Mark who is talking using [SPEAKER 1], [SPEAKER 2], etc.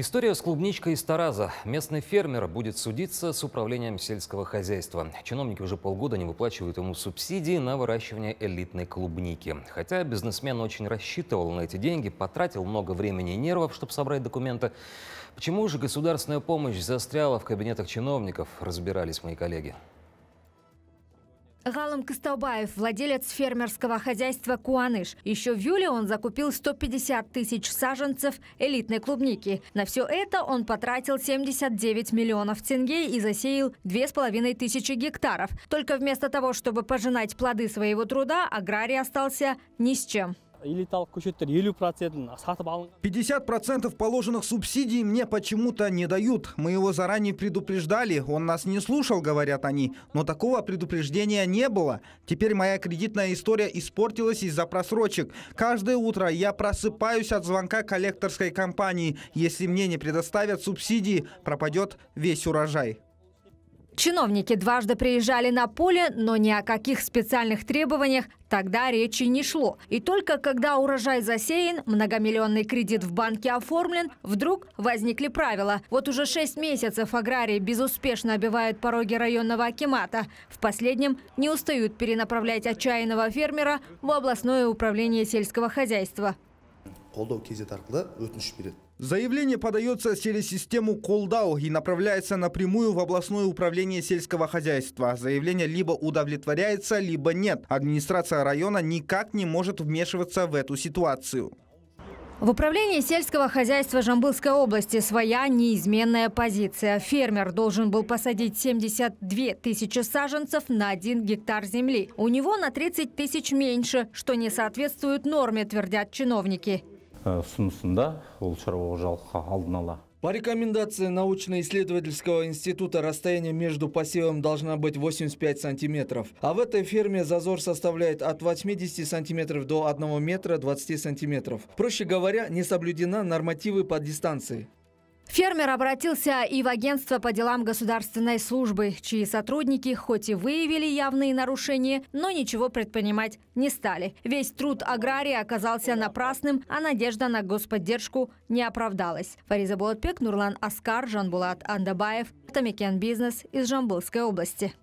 [SPEAKER 1] История с клубничкой из Тараза. Местный фермер будет судиться с управлением сельского хозяйства. Чиновники уже полгода не выплачивают ему субсидии на выращивание элитной клубники. Хотя бизнесмен очень рассчитывал на эти деньги, потратил много времени и нервов, чтобы собрать документы. Почему же государственная помощь застряла в кабинетах чиновников, разбирались мои коллеги.
[SPEAKER 2] Галым Костолбаев, владелец фермерского хозяйства «Куаныш». Еще в июле он закупил 150 тысяч саженцев элитной клубники. На все это он потратил 79 миллионов тенге и засеял 2500 гектаров. Только вместо того, чтобы пожинать плоды своего труда, аграрий остался ни с чем элиталық
[SPEAKER 1] 50 процентов положенных субсидий мне почему-то не дают. Мы его заранее предупреждали, он нас не слушал, говорят они. Но такого предупреждения не было. Теперь моя кредитная история испортилась из-за просрочек. Каждое утро я просыпаюсь от звонка коллекторской компании. Если мне не предоставят субсидии, пропадет весь урожай.
[SPEAKER 2] Чиновники дважды приезжали на поле, но ни о каких специальных требованиях тогда речи не шло. И только когда урожай засеян, многомиллионный кредит в банке оформлен, вдруг возникли правила. Вот уже шесть месяцев аграрии безуспешно обивают пороги районного акимата. В последнем не устают перенаправлять отчаянного фермера в областное управление сельского хозяйства
[SPEAKER 1] қолдау кезеті арқылы өтініш береді Заявление подается через систему «Колдау» и направляется напрямую в областное управление сельского хозяйства. Заявление либо удовлетворяется, либо нет. Администрация района никак не может вмешиваться в эту ситуацию.
[SPEAKER 2] В управлении сельского хозяйства Жамбылской области своя неизменная позиция. Фермер должен был посадить 72 тысячи саженцев на один гектар земли. У него на 30 тысяч меньше, что не соответствует норме, твердят чиновники
[SPEAKER 1] ұсынысында э, ол шаруа қожалыққа алдын ала по рекомендации научно-исследовательского института расстояние между посевом должна быть 85 сантиметров. А в этой ферме зазор составляет от 80 сантиметров до 1 метра 20 сантиметров. Проще говоря, не соблюдена нормативы по дистанции.
[SPEAKER 2] Фермер обратился и в агентство по делам государственной службы, чьи сотрудники хоть и выявили явные нарушения, но ничего предпринимать не стали. Весь труд агрария оказался напрасным, а надежда на господдержку не оправдалась. Фариза Болотбек, Нурлан Аскар, Жанбулат Андабаев, Томикен Бизнес из Жамбылской области.